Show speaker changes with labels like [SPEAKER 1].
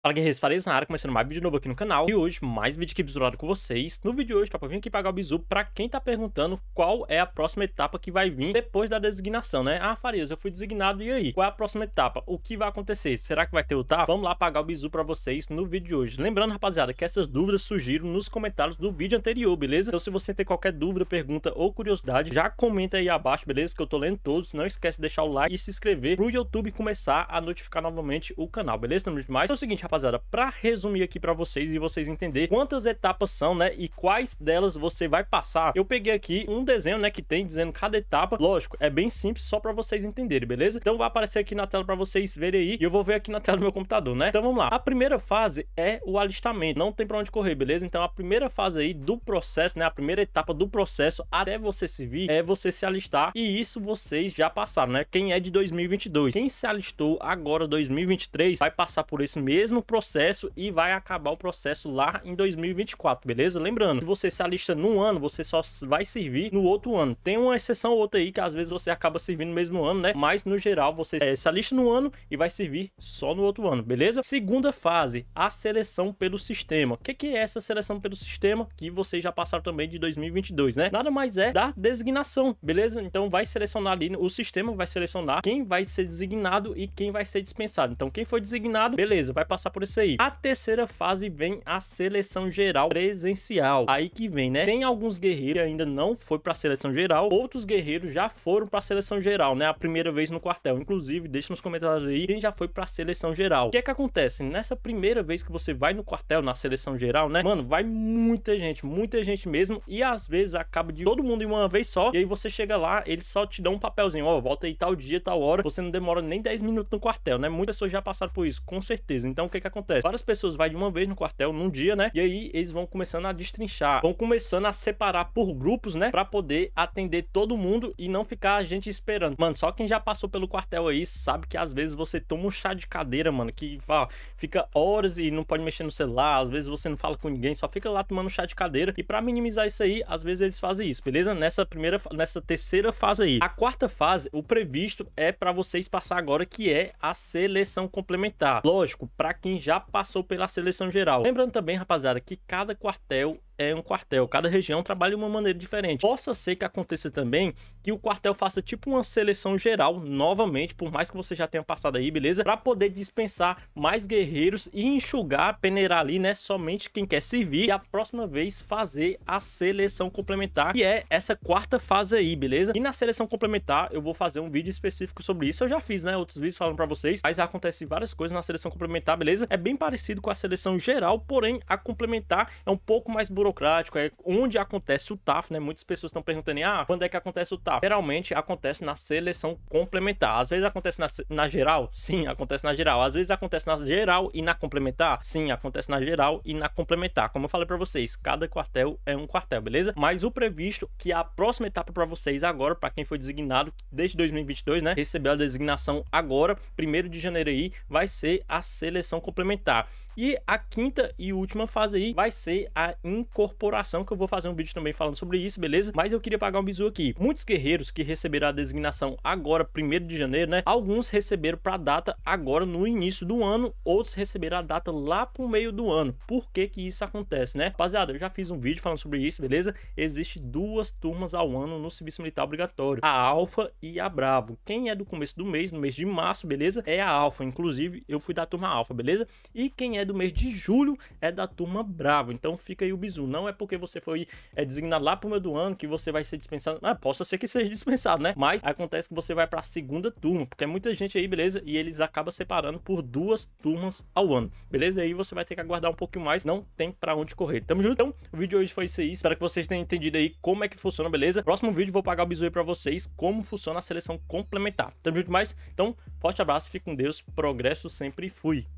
[SPEAKER 1] Fala guerreiros, falei na área, começando mais vídeo novo aqui no canal E hoje, mais vídeo aqui bizurado com vocês No vídeo de hoje, tropa, eu vim aqui pagar o bizu pra quem tá perguntando qual é a próxima etapa que vai vir depois da designação, né? Ah, Farias, eu fui designado, e aí? Qual é a próxima etapa? O que vai acontecer? Será que vai ter o TAF? Vamos lá pagar o bizu pra vocês no vídeo de hoje Lembrando, rapaziada, que essas dúvidas surgiram nos comentários do vídeo anterior, beleza? Então se você tem qualquer dúvida, pergunta ou curiosidade Já comenta aí abaixo, beleza? Que eu tô lendo todos Não esquece de deixar o like e se inscrever pro YouTube começar a notificar novamente o canal, beleza? Tamo demais, então é o seguinte, rapaziada, para resumir aqui para vocês e vocês entender quantas etapas são, né, e quais delas você vai passar, eu peguei aqui um desenho, né, que tem dizendo cada etapa. Lógico, é bem simples só para vocês entenderem, beleza? Então vai aparecer aqui na tela para vocês verem aí e eu vou ver aqui na tela do meu computador, né? Então vamos lá. A primeira fase é o alistamento, não tem para onde correr, beleza? Então a primeira fase aí do processo, né, a primeira etapa do processo até você se vir é você se alistar e isso vocês já passaram, né? Quem é de 2022, quem se alistou agora 2023 vai passar por esse mesmo mesmo processo e vai acabar o processo lá em 2024, beleza? Lembrando, se você se alista num ano, você só vai servir no outro ano. Tem uma exceção ou outra aí que às vezes você acaba servindo no mesmo ano, né? Mas no geral, você é, se alista no ano e vai servir só no outro ano, beleza? Segunda fase, a seleção pelo sistema. O que, que é essa seleção pelo sistema que vocês já passaram também de 2022, né? Nada mais é da designação, beleza? Então vai selecionar ali, o sistema vai selecionar quem vai ser designado e quem vai ser dispensado. Então quem foi designado, beleza, vai passar passar por isso aí. A terceira fase vem a seleção geral presencial. Aí que vem, né? Tem alguns guerreiros que ainda não foi pra seleção geral, outros guerreiros já foram pra seleção geral, né? A primeira vez no quartel. Inclusive, deixa nos comentários aí quem já foi pra seleção geral. O que é que acontece? Nessa primeira vez que você vai no quartel, na seleção geral, né? Mano, vai muita gente, muita gente mesmo. E às vezes acaba de todo mundo em uma vez só. E aí você chega lá, eles só te dão um papelzinho. Ó, oh, volta aí tal dia, tal hora. Você não demora nem 10 minutos no quartel, né? Muitas pessoas já passaram por isso, com certeza. Então, o que que que acontece? Várias pessoas vai de uma vez no quartel, num dia, né? E aí eles vão começando a destrinchar, vão começando a separar por grupos, né? Pra poder atender todo mundo e não ficar a gente esperando. Mano, só quem já passou pelo quartel aí sabe que às vezes você toma um chá de cadeira, mano, que ó, fica horas e não pode mexer no celular, às vezes você não fala com ninguém, só fica lá tomando chá de cadeira. E para minimizar isso aí, às vezes eles fazem isso, beleza? Nessa primeira, nessa terceira fase aí. A quarta fase, o previsto é para vocês passar agora, que é a seleção complementar. Lógico, para quem quem já passou pela seleção geral. Lembrando também, rapaziada, que cada quartel é um quartel, cada região trabalha de uma maneira diferente. Possa ser que aconteça também que o quartel faça tipo uma seleção geral novamente, por mais que você já tenha passado aí, beleza? Para poder dispensar mais guerreiros e enxugar, peneirar ali, né, somente quem quer servir e a próxima vez fazer a seleção complementar, que é essa quarta fase aí, beleza? E na seleção complementar eu vou fazer um vídeo específico sobre isso, eu já fiz, né, outros vídeos falando para vocês, mas acontece várias coisas na seleção complementar, beleza? É bem parecido com a seleção geral, porém a complementar é um pouco mais burocrática burocrático, é onde acontece o TAF, né? Muitas pessoas estão perguntando, ah, quando é que acontece o TAF? Geralmente acontece na seleção complementar. Às vezes acontece na, na geral, sim, acontece na geral. Às vezes acontece na geral e na complementar, sim, acontece na geral e na complementar. Como eu falei para vocês, cada quartel é um quartel, beleza? Mas o previsto que é a próxima etapa para vocês agora, para quem foi designado desde 2022, né? Recebeu a designação agora, primeiro de janeiro aí, vai ser a seleção complementar. E a quinta e última fase aí vai ser a incorporação, que eu vou fazer um vídeo também falando sobre isso, beleza? Mas eu queria pagar um bizu aqui. Muitos guerreiros que receberam a designação agora, 1 de janeiro, né? Alguns receberam para data agora no início do ano, outros receberam a data lá pro meio do ano. Por que que isso acontece, né? Rapaziada, eu já fiz um vídeo falando sobre isso, beleza? Existe duas turmas ao ano no serviço militar obrigatório, a Alfa e a Bravo. Quem é do começo do mês, no mês de março, beleza? É a Alfa, inclusive eu fui da turma Alfa, beleza? E quem é do mês de julho é da turma Bravo. Então fica aí o bizu. Não é porque você foi é, designado lá pro meio do ano que você vai ser dispensado. Ah, possa ser que seja dispensado, né? Mas acontece que você vai para a segunda turma, porque é muita gente aí, beleza? E eles acabam separando por duas turmas ao ano, beleza? Aí você vai ter que aguardar um pouquinho mais, não tem para onde correr. Tamo junto? Então, o vídeo de hoje foi isso aí. Espero que vocês tenham entendido aí como é que funciona, beleza? Próximo vídeo vou pagar o bizu aí pra vocês como funciona a seleção complementar. Tamo junto mais? Então, forte abraço, fique com Deus, progresso sempre fui.